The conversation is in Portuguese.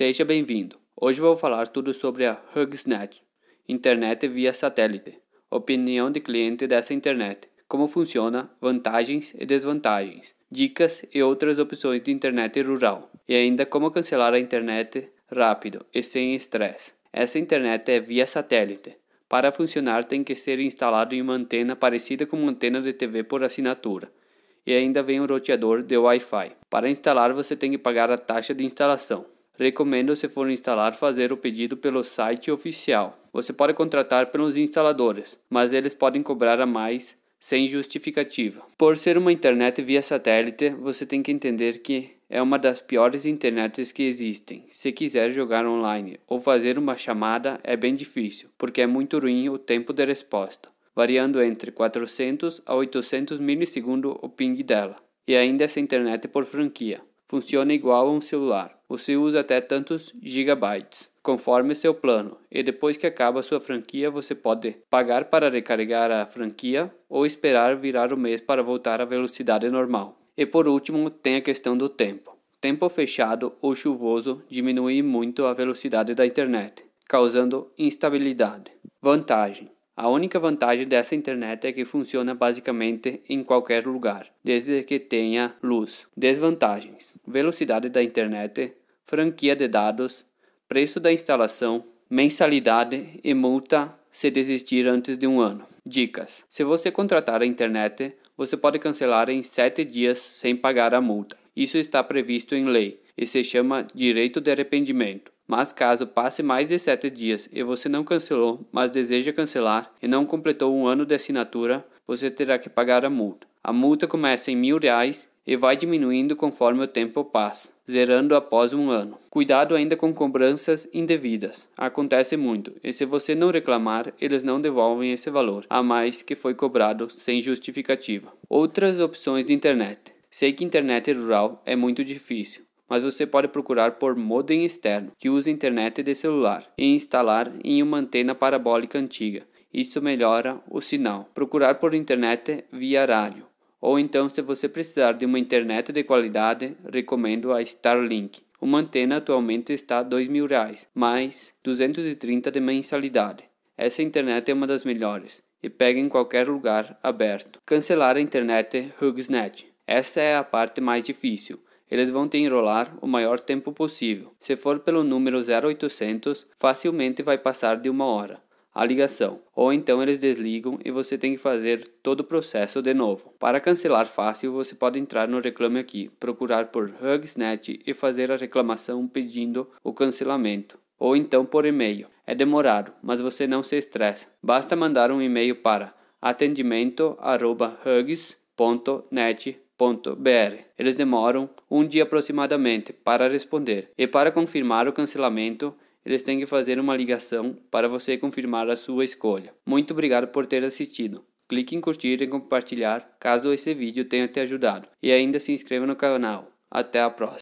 Seja bem-vindo. Hoje vou falar tudo sobre a HugsNet, internet via satélite, opinião de cliente dessa internet, como funciona, vantagens e desvantagens, dicas e outras opções de internet rural, e ainda como cancelar a internet rápido e sem estresse. Essa internet é via satélite. Para funcionar, tem que ser instalado em uma antena parecida com uma antena de TV por assinatura. E ainda vem um roteador de Wi-Fi. Para instalar, você tem que pagar a taxa de instalação. Recomendo, se for instalar, fazer o pedido pelo site oficial. Você pode contratar pelos instaladores, mas eles podem cobrar a mais sem justificativa. Por ser uma internet via satélite, você tem que entender que é uma das piores internets que existem. Se quiser jogar online ou fazer uma chamada, é bem difícil, porque é muito ruim o tempo de resposta, variando entre 400 a 800 milissegundos o ping dela. E ainda essa internet por franquia funciona igual a um celular. Você usa até tantos gigabytes, conforme seu plano, e depois que acaba sua franquia, você pode pagar para recarregar a franquia ou esperar virar o mês para voltar à velocidade normal. E por último, tem a questão do tempo. Tempo fechado ou chuvoso diminui muito a velocidade da internet, causando instabilidade. Vantagem: a única vantagem dessa internet é que funciona basicamente em qualquer lugar, desde que tenha luz. Desvantagens: velocidade da internet, franquia de dados, preço da instalação, mensalidade e multa se desistir antes de um ano. Dicas: se você contratar a internet, você pode cancelar em 7 dias sem pagar a multa. Isso está previsto em lei e se chama direito de arrependimento. Mas caso passe mais de 7 dias e você não cancelou, mas deseja cancelar e não completou um ano de assinatura, você terá que pagar a multa. A multa começa em mil reais e vai diminuindo conforme o tempo passa, zerando após um ano. Cuidado ainda com cobranças indevidas. Acontece muito, e se você não reclamar, eles não devolvem esse valor a mais que foi cobrado sem justificativa. Outras opções de internet. Sei que internet rural é muito difícil, mas você pode procurar por modem externo que usa internet de celular e instalar em uma antena parabólica antiga. Isso melhora o sinal. Procurar por internet via rádio. Ou então, se você precisar de uma internet de qualidade, recomendo a Starlink. Uma antena atualmente está a R$ 2.000, mais 230 de mensalidade. Essa internet é uma das melhores e pega em qualquer lugar aberto. Cancelar a internet Hugsnet. Essa é a parte mais difícil eles vão te enrolar o maior tempo possível. Se for pelo número 0800, facilmente vai passar de uma hora a ligação, ou então eles desligam e você tem que fazer todo o processo de novo. Para cancelar fácil, você pode entrar no Reclame Aqui, procurar por Hugsnet e fazer a reclamação pedindo o cancelamento, ou então por e-mail. É demorado, mas você não se estressa. Basta mandar um e-mail para atendimento@hugs.net eles demoram um dia aproximadamente para responder, e para confirmar o cancelamento, eles têm que fazer uma ligação para você confirmar a sua escolha. Muito obrigado por ter assistido. Clique em curtir e compartilhar caso esse vídeo tenha te ajudado, e ainda se inscreva no canal. Até a próxima!